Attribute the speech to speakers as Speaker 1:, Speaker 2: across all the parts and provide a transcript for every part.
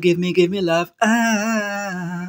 Speaker 1: give me, give me love. ah, -а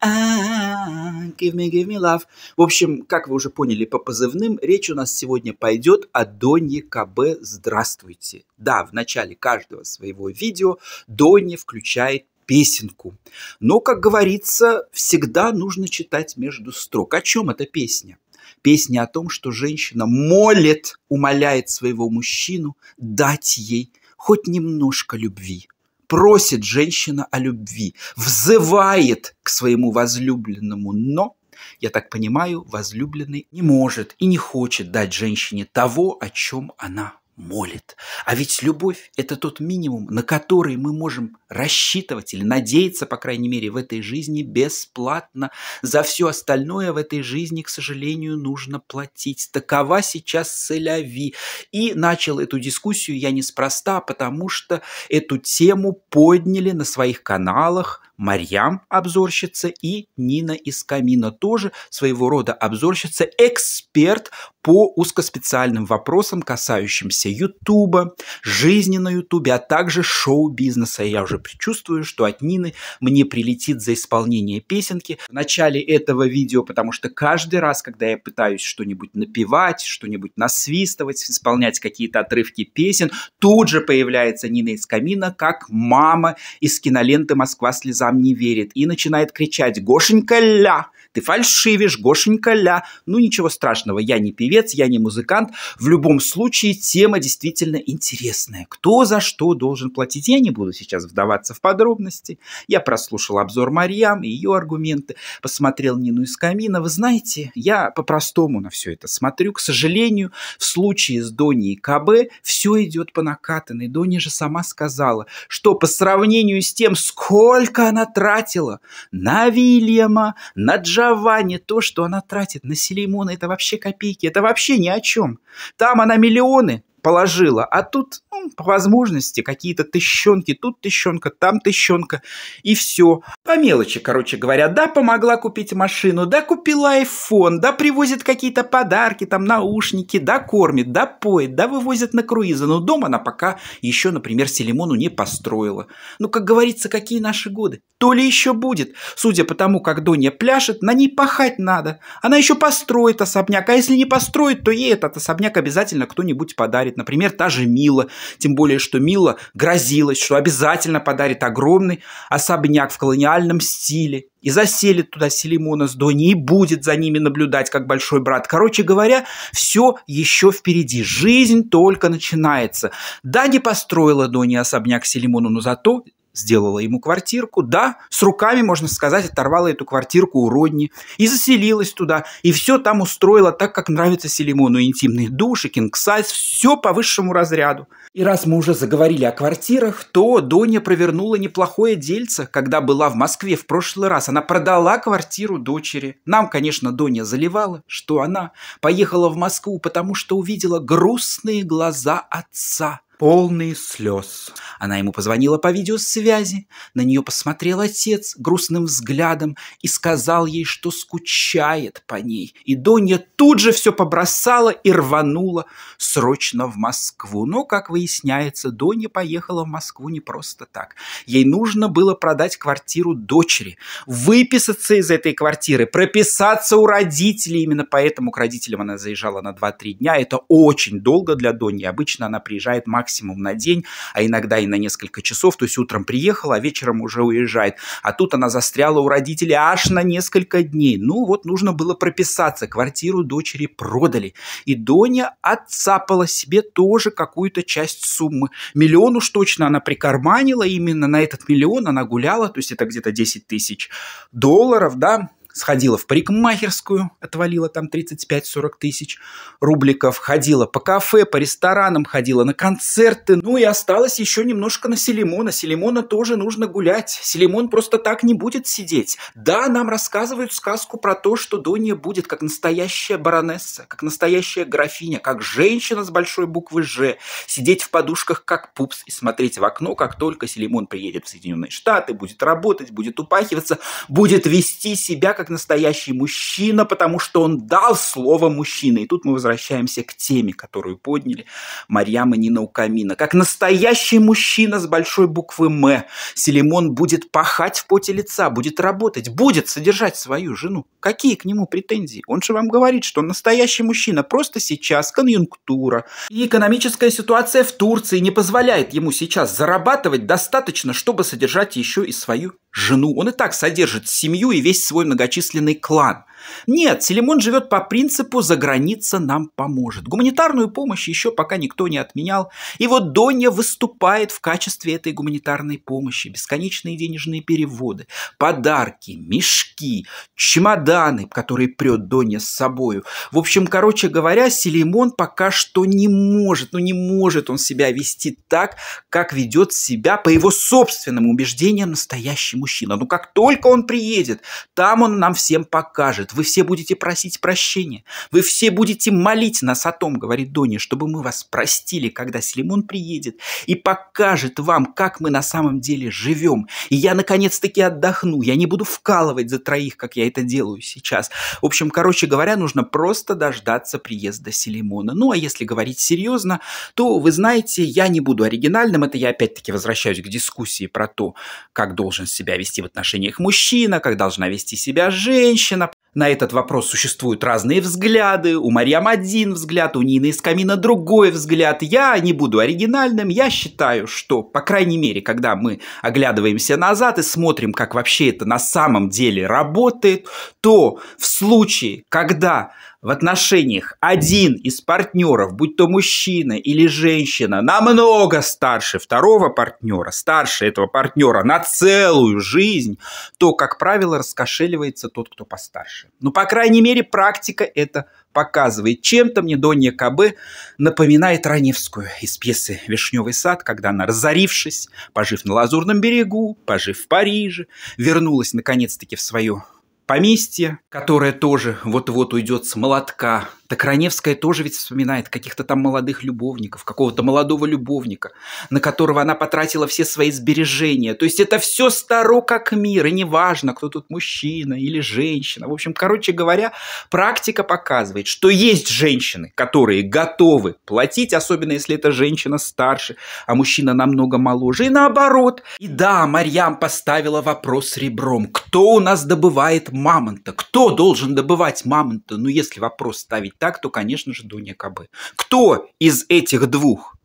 Speaker 1: -а, give me, give me love. В общем, как вы уже поняли по позывным, речь у нас сегодня пойдет о Донье КБ «Здравствуйте». Да, в начале каждого своего видео Дони включает песенку. Но, как говорится, всегда нужно читать между строк. О чем эта песня? Песня о том, что женщина молит, умоляет своего мужчину дать ей хоть немножко любви просит женщина о любви, взывает к своему возлюбленному, но я так понимаю, возлюбленный не может и не хочет дать женщине того, о чем она молит. А ведь любовь – это тот минимум, на который мы можем рассчитывать или надеяться, по крайней мере, в этой жизни бесплатно. За все остальное в этой жизни, к сожалению, нужно платить. Такова сейчас целяви. И начал эту дискуссию я неспроста, потому что эту тему подняли на своих каналах – Марьям обзорщица и Нина из Камина тоже своего рода обзорщица, эксперт по узкоспециальным вопросам, касающимся Ютуба, жизни на Ютубе, а также шоу-бизнеса. Я уже предчувствую, что от Нины мне прилетит за исполнение песенки в начале этого видео, потому что каждый раз, когда я пытаюсь что-нибудь напевать, что-нибудь насвистывать, исполнять какие-то отрывки песен, тут же появляется Нина из Камина как мама из киноленты «Москва слезам сам не верит и начинает кричать «Гошенька ля!» Ты фальшивишь, Гошенька ля. Ну, ничего страшного, я не певец, я не музыкант. В любом случае, тема действительно интересная. Кто за что должен платить? Я не буду сейчас вдаваться в подробности. Я прослушал обзор Марьям и ее аргументы, посмотрел Нину из камина. Вы знаете, я по-простому на все это смотрю. К сожалению, в случае с Доней и КБ все идет по накатанной. Доня же сама сказала, что по сравнению с тем, сколько она она тратила на Вильяма, на Джованни, то, что она тратит на Селимона, это вообще копейки, это вообще ни о чем. Там она миллионы положила. А тут, ну, по возможности, какие-то тыщенки, тут тыщенка, там тыщенка, и все. По мелочи, короче говоря, да, помогла купить машину, да, купила iPhone, да, привозит какие-то подарки, там, наушники, да, кормит, да, поет, да, вывозит на круизы. Но дом она пока еще, например, Селимону не построила. Ну, как говорится, какие наши годы? То ли еще будет. Судя по тому, как Донья пляшет, на ней пахать надо. Она еще построит особняк, а если не построит, то ей этот особняк обязательно кто-нибудь подарит. Например, та же Мила. Тем более, что Мила грозилась, что обязательно подарит огромный особняк в колониальном стиле. И заселит туда Селимона с Дони и будет за ними наблюдать, как большой брат. Короче говоря, все еще впереди. Жизнь только начинается. Да, не построила Дони особняк Селимону, но зато сделала ему квартирку, да, с руками, можно сказать, оторвала эту квартирку у Родни и заселилась туда, и все там устроила так, как нравится Селимону, интимные души, кингсайз, все по высшему разряду. И раз мы уже заговорили о квартирах, то Доня провернула неплохое дельце, когда была в Москве в прошлый раз. Она продала квартиру дочери. Нам, конечно, Доня заливала, что она поехала в Москву, потому что увидела грустные глаза отца – полные слез. Она ему позвонила по видеосвязи, на нее посмотрел отец грустным взглядом и сказал ей, что скучает по ней. И Донья тут же все побросала и рванула срочно в Москву. Но, как выясняется, Донья поехала в Москву не просто так. Ей нужно было продать квартиру дочери, выписаться из этой квартиры, прописаться у родителей. Именно поэтому к родителям она заезжала на 2-3 дня. Это очень долго для Доньи. Обычно она приезжает максимум максимум на день, а иногда и на несколько часов. То есть утром приехала, а вечером уже уезжает. А тут она застряла у родителей аж на несколько дней. Ну вот нужно было прописаться. Квартиру дочери продали. И Доня отцапала себе тоже какую-то часть суммы. Миллион уж точно она прикарманила. Именно на этот миллион она гуляла. То есть это где-то 10 тысяч долларов, да, сходила в парикмахерскую, отвалила там 35-40 тысяч рубликов, ходила по кафе, по ресторанам, ходила на концерты, ну и осталось еще немножко на Селимона. Селимона тоже нужно гулять. Селимон просто так не будет сидеть. Да, нам рассказывают сказку про то, что Дония будет как настоящая баронесса, как настоящая графиня, как женщина с большой буквы «Ж», сидеть в подушках как пупс и смотреть в окно, как только Селимон приедет в Соединенные Штаты, будет работать, будет упахиваться, будет вести себя как как настоящий мужчина, потому что он дал слово мужчина. И тут мы возвращаемся к теме, которую подняли Марьяма Нина Укамина. Как настоящий мужчина с большой буквы «М» Селимон будет пахать в поте лица, будет работать, будет содержать свою жену. Какие к нему претензии? Он же вам говорит, что он настоящий мужчина. Просто сейчас конъюнктура и экономическая ситуация в Турции не позволяет ему сейчас зарабатывать достаточно, чтобы содержать еще и свою жену. Он и так содержит семью и весь свой многочисленный клан. Нет, Селимон живет по принципу «за граница нам поможет». Гуманитарную помощь еще пока никто не отменял. И вот Донья выступает в качестве этой гуманитарной помощи. Бесконечные денежные переводы, подарки, мешки, чемоданы, которые прет Донья с собою. В общем, короче говоря, Селимон пока что не может, ну не может он себя вести так, как ведет себя по его собственным убеждениям настоящий мужчина. Но как только он приедет, там он нам всем покажет, скажет, вы все будете просить прощения, вы все будете молить нас о том, говорит Дони, чтобы мы вас простили, когда Селимон приедет и покажет вам, как мы на самом деле живем. И я наконец-таки отдохну, я не буду вкалывать за троих, как я это делаю сейчас. В общем, короче говоря, нужно просто дождаться приезда Селимона. Ну, а если говорить серьезно, то, вы знаете, я не буду оригинальным, это я опять-таки возвращаюсь к дискуссии про то, как должен себя вести в отношениях мужчина, как должна вести себя женщина, на этот вопрос существуют разные взгляды. У Марьям один взгляд, у Нины из камина другой взгляд. Я не буду оригинальным. Я считаю, что, по крайней мере, когда мы оглядываемся назад и смотрим, как вообще это на самом деле работает, то в случае, когда в отношениях один из партнеров, будь то мужчина или женщина, намного старше второго партнера, старше этого партнера на целую жизнь, то, как правило, раскошеливается тот, кто постарше. Ну, по крайней мере, практика это показывает. Чем-то мне Донья Кабе напоминает Раневскую из пьесы «Вишневый сад», когда она, разорившись, пожив на Лазурном берегу, пожив в Париже, вернулась наконец-таки в свою поместье, которое тоже вот-вот уйдет с молотка так Раневская тоже ведь вспоминает каких-то там молодых любовников, какого-то молодого любовника, на которого она потратила все свои сбережения. То есть это все старо как мир, и неважно, кто тут мужчина или женщина. В общем, короче говоря, практика показывает, что есть женщины, которые готовы платить, особенно если это женщина старше, а мужчина намного моложе, и наоборот. И да, Марьям поставила вопрос ребром. Кто у нас добывает мамонта? Кто должен добывать мамонта? Ну, если вопрос ставить так, то, конечно же, Дуня КБ. Кто из этих двух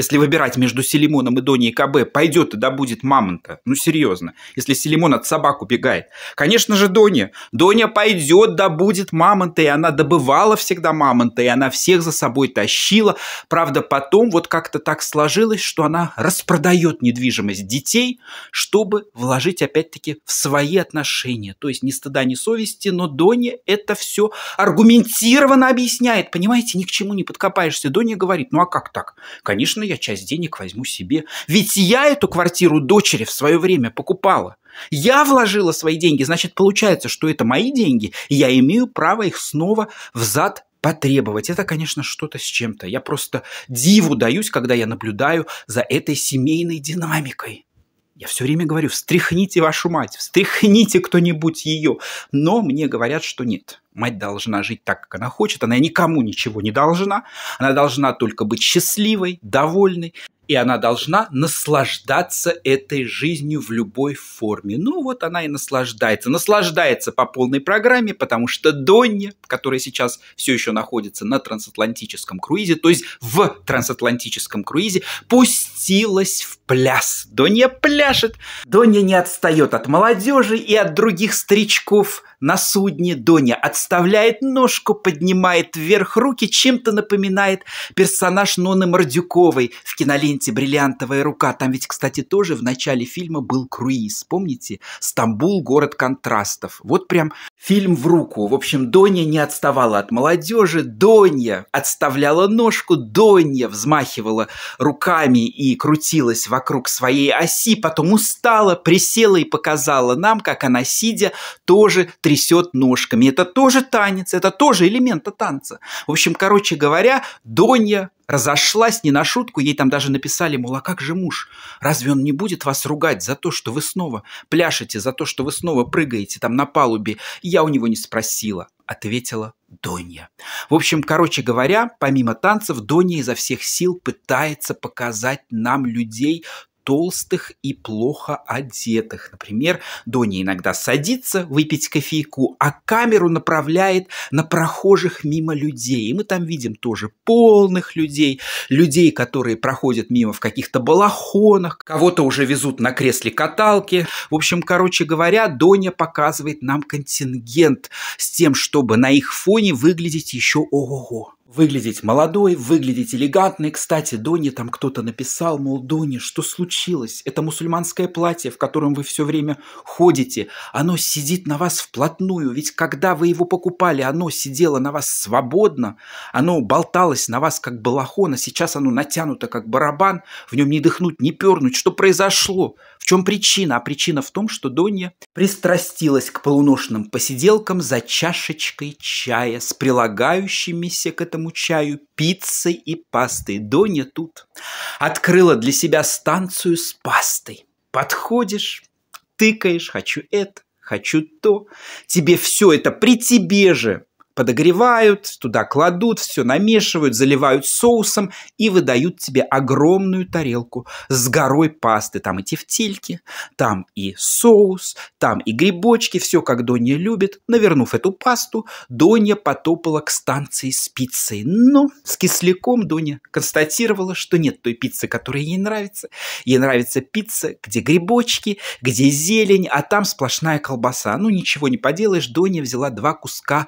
Speaker 1: если выбирать между Селимоном и Доней КБ, пойдет и добудет мамонта. Ну, серьезно. Если Селимон от собак убегает. Конечно же, Доня. Доня пойдет, добудет мамонта, и она добывала всегда мамонта, и она всех за собой тащила. Правда, потом вот как-то так сложилось, что она распродает недвижимость детей, чтобы вложить, опять-таки, в свои отношения. То есть ни стыда, ни совести, но Доня это все аргументированно объясняет. Понимаете, ни к чему не подкопаешься. Доня говорит, ну а как так? Конечно, я часть денег возьму себе. Ведь я эту квартиру дочери в свое время покупала. Я вложила свои деньги, значит, получается, что это мои деньги, и я имею право их снова взад потребовать. Это, конечно, что-то с чем-то. Я просто диву даюсь, когда я наблюдаю за этой семейной динамикой. Я все время говорю, встряхните вашу мать, встряхните кто-нибудь ее. Но мне говорят, что нет. Мать должна жить так, как она хочет, она никому ничего не должна, она должна только быть счастливой, довольной, и она должна наслаждаться этой жизнью в любой форме. Ну вот она и наслаждается. Наслаждается по полной программе, потому что Донни, которая сейчас все еще находится на трансатлантическом круизе, то есть в трансатлантическом круизе, пустилась в пляс. Донья пляшет. Донья не отстает от молодежи и от других старичков на судне. Доня от подставляет ножку, поднимает вверх руки, чем-то напоминает персонаж Ноны Мордюковой в киноленте «Бриллиантовая рука». Там ведь, кстати, тоже в начале фильма был круиз, помните? «Стамбул. Город контрастов». Вот прям фильм в руку. В общем, Доня не отставала от молодежи, Доня отставляла ножку, Доня взмахивала руками и крутилась вокруг своей оси, потом устала, присела и показала нам, как она, сидя, тоже трясет ножками. Это тоже тоже танец, это тоже элемента танца. В общем, короче говоря, Донья разошлась не на шутку, ей там даже написали, мол, а как же муж? Разве он не будет вас ругать за то, что вы снова пляшете, за то, что вы снова прыгаете там на палубе? Я у него не спросила, ответила Донья. В общем, короче говоря, помимо танцев, Донья изо всех сил пытается показать нам людей толстых и плохо одетых. Например, Доня иногда садится выпить кофейку, а камеру направляет на прохожих мимо людей. И мы там видим тоже полных людей, людей, которые проходят мимо в каких-то балахонах, кого-то уже везут на кресле каталки. В общем, короче говоря, Доня показывает нам контингент с тем, чтобы на их фоне выглядеть еще ого-го выглядеть молодой, выглядеть элегантной. Кстати, Доне там кто-то написал, мол, Доне, что случилось? Это мусульманское платье, в котором вы все время ходите. Оно сидит на вас вплотную, ведь когда вы его покупали, оно сидело на вас свободно, оно болталось на вас как балахон, а сейчас оно натянуто как барабан, в нем не дыхнуть, не пернуть. Что произошло? В чем причина? А причина в том, что Донья пристрастилась к полуношным посиделкам за чашечкой чая с прилагающимися к этому сладкому чаю, пиццы и пастой. Доня тут. Открыла для себя станцию с пастой. Подходишь, тыкаешь, хочу это, хочу то. Тебе все это при тебе же подогревают, туда кладут, все намешивают, заливают соусом и выдают тебе огромную тарелку с горой пасты. Там и тефтельки, там и соус, там и грибочки, все как Донья любит. Навернув эту пасту, Донья потопала к станции с пиццей. Но с кисляком Доня констатировала, что нет той пиццы, которая ей нравится. Ей нравится пицца, где грибочки, где зелень, а там сплошная колбаса. Ну, ничего не поделаешь, Доня взяла два куска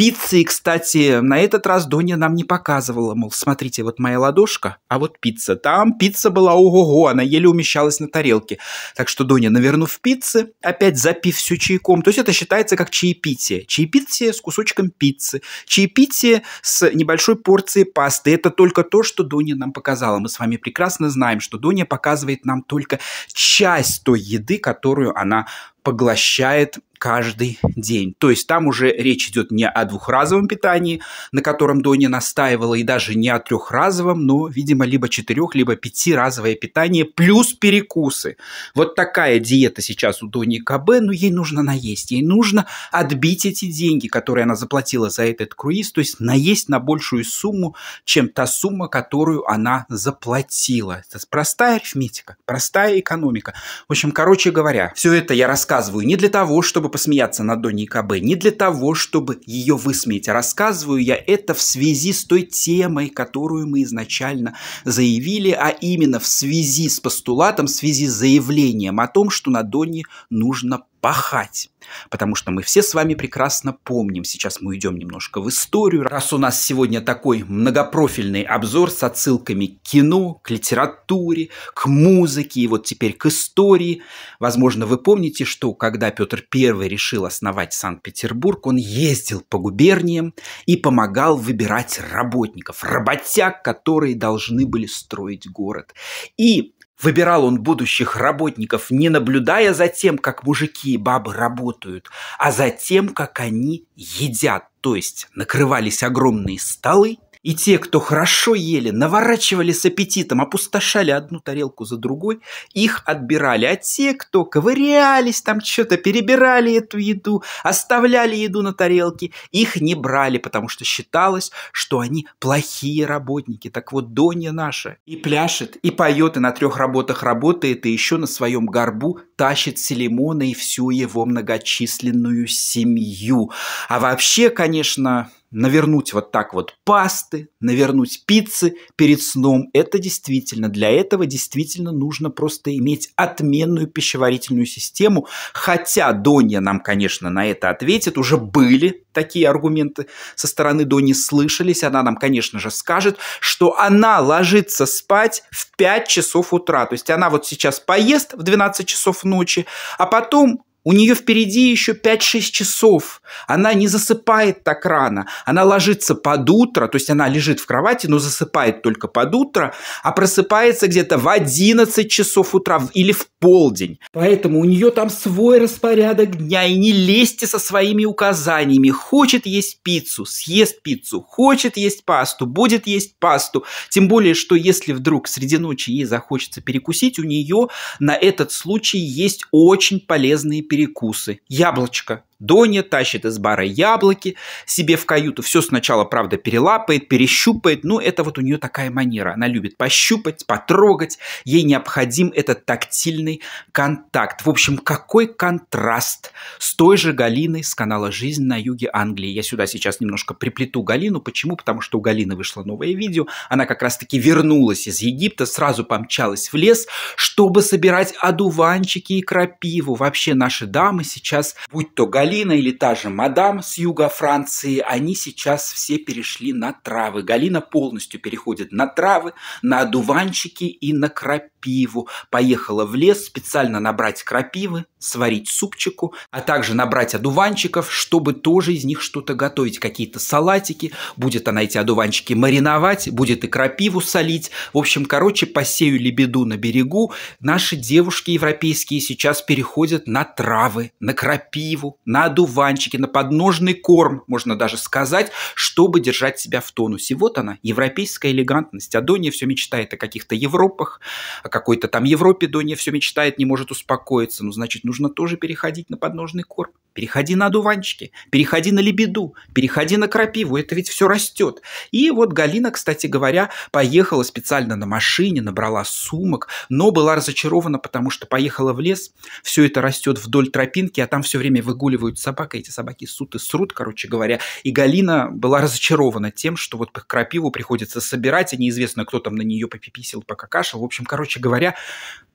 Speaker 1: Пиццы, кстати, на этот раз Доня нам не показывала, мол, смотрите, вот моя ладошка, а вот пицца. Там пицца была ого-го, она еле умещалась на тарелке. Так что Доня, навернув пиццы, опять запив все чайком, то есть это считается как чаепитие. Чаепитие с кусочком пиццы, чаепитие с небольшой порцией пасты. Это только то, что Доня нам показала. Мы с вами прекрасно знаем, что Доня показывает нам только часть той еды, которую она поглощает каждый день. То есть там уже речь идет не о двухразовом питании, на котором Дони настаивала, и даже не о трехразовом, но, видимо, либо четырех, либо пятиразовое питание плюс перекусы. Вот такая диета сейчас у Дони КБ, но ей нужно наесть, ей нужно отбить эти деньги, которые она заплатила за этот круиз, то есть наесть на большую сумму, чем та сумма, которую она заплатила. Это простая арифметика, простая экономика. В общем, короче говоря, все это я рассказываю не для того, чтобы посмеяться над Доней КБ, не для того, чтобы ее высмеять. А рассказываю я это в связи с той темой, которую мы изначально заявили, а именно в связи с постулатом, в связи с заявлением о том, что на Доне нужно пахать. Потому что мы все с вами прекрасно помним, сейчас мы уйдем немножко в историю, раз у нас сегодня такой многопрофильный обзор с отсылками к кино, к литературе, к музыке и вот теперь к истории. Возможно, вы помните, что когда Петр I решил основать Санкт-Петербург, он ездил по губерниям и помогал выбирать работников, работяг, которые должны были строить город. И Выбирал он будущих работников, не наблюдая за тем, как мужики и бабы работают, а за тем, как они едят, то есть накрывались огромные столы – и те, кто хорошо ели, наворачивали с аппетитом, опустошали одну тарелку за другой, их отбирали. А те, кто ковырялись там что-то, перебирали эту еду, оставляли еду на тарелке, их не брали, потому что считалось, что они плохие работники. Так вот, Донья наша и пляшет, и поет, и на трех работах работает, и еще на своем горбу тащит Селимона и всю его многочисленную семью. А вообще, конечно, навернуть вот так вот пасты, навернуть пиццы перед сном. Это действительно, для этого действительно нужно просто иметь отменную пищеварительную систему. Хотя Донья нам, конечно, на это ответит. Уже были такие аргументы со стороны Дони слышались. Она нам, конечно же, скажет, что она ложится спать в 5 часов утра. То есть она вот сейчас поест в 12 часов ночи, а потом у нее впереди еще 5-6 часов. Она не засыпает так рано. Она ложится под утро, то есть она лежит в кровати, но засыпает только под утро, а просыпается где-то в 11 часов утра или в полдень. Поэтому у нее там свой распорядок дня, и не лезьте со своими указаниями. Хочет есть пиццу, съест пиццу. Хочет есть пасту, будет есть пасту. Тем более, что если вдруг среди ночи ей захочется перекусить, у нее на этот случай есть очень полезные перекусы. Яблочко Доня тащит из бара яблоки себе в каюту. Все сначала, правда, перелапает, перещупает. но ну, это вот у нее такая манера. Она любит пощупать, потрогать. Ей необходим этот тактильный контакт. В общем, какой контраст с той же Галиной с канала «Жизнь на юге Англии». Я сюда сейчас немножко приплету Галину. Почему? Потому что у Галины вышло новое видео. Она как раз-таки вернулась из Египта, сразу помчалась в лес, чтобы собирать одуванчики и крапиву. Вообще наши дамы сейчас, будь то Галина, Галина или та же мадам с юга Франции, они сейчас все перешли на травы. Галина полностью переходит на травы, на одуванчики и на крапиву. Поехала в лес специально набрать крапивы, сварить супчику, а также набрать одуванчиков, чтобы тоже из них что-то готовить, какие-то салатики. Будет она эти одуванчики мариновать, будет и крапиву солить. В общем, короче, посею лебеду на берегу. Наши девушки европейские сейчас переходят на травы, на крапиву, на на одуванчики, на подножный корм, можно даже сказать, чтобы держать себя в тонусе. Вот она, европейская элегантность. А Дония все мечтает о каких-то Европах, о какой-то там Европе Дония все мечтает, не может успокоиться. Ну, значит, нужно тоже переходить на подножный корм. Переходи на одуванчики, переходи на лебеду, переходи на крапиву, это ведь все растет. И вот Галина, кстати говоря, поехала специально на машине, набрала сумок, но была разочарована, потому что поехала в лес, все это растет вдоль тропинки, а там все время выгуливают будет собака, эти собаки сут и срут, короче говоря. И Галина была разочарована тем, что вот крапиву приходится собирать, и неизвестно, кто там на нее попиписил, покакашил. В общем, короче говоря,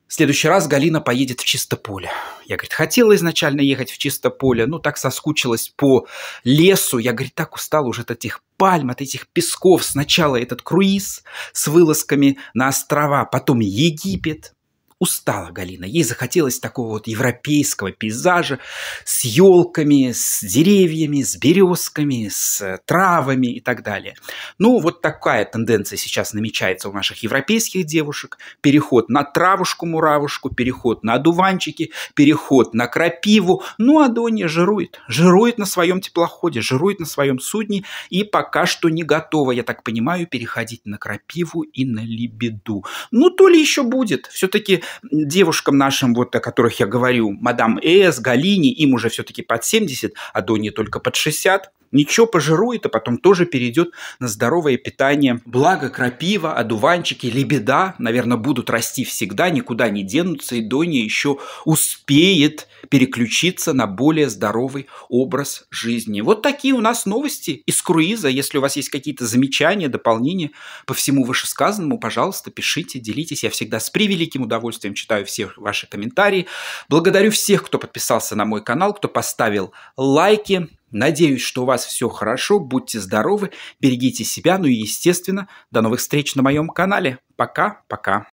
Speaker 1: в следующий раз Галина поедет в чисто поле. Я, говорит, хотела изначально ехать в чисто поле, но так соскучилась по лесу. Я, говорит, так устал уже от этих пальм, от этих песков. Сначала этот круиз с вылазками на острова, потом Египет, Устала Галина. Ей захотелось такого вот европейского пейзажа с елками, с деревьями, с березками, с э, травами и так далее. Ну, вот такая тенденция сейчас намечается у наших европейских девушек. Переход на травушку-муравушку, переход на одуванчики, переход на крапиву. Ну, Адония жирует. Жирует на своем теплоходе, жирует на своем судне и пока что не готова, я так понимаю, переходить на крапиву и на лебеду. Ну, то ли еще будет. Все-таки девушкам нашим, вот о которых я говорю, мадам С, Галине, им уже все-таки под 70, а Доне только под 60, ничего пожирует, а потом тоже перейдет на здоровое питание. Благо крапива, одуванчики, лебеда, наверное, будут расти всегда, никуда не денутся, и Доня еще успеет переключиться на более здоровый образ жизни. Вот такие у нас новости из круиза. Если у вас есть какие-то замечания, дополнения по всему вышесказанному, пожалуйста, пишите, делитесь. Я всегда с превеликим удовольствием удовольствием читаю все ваши комментарии. Благодарю всех, кто подписался на мой канал, кто поставил лайки. Надеюсь, что у вас все хорошо, будьте здоровы, берегите себя, ну и, естественно, до новых встреч на моем канале. Пока-пока.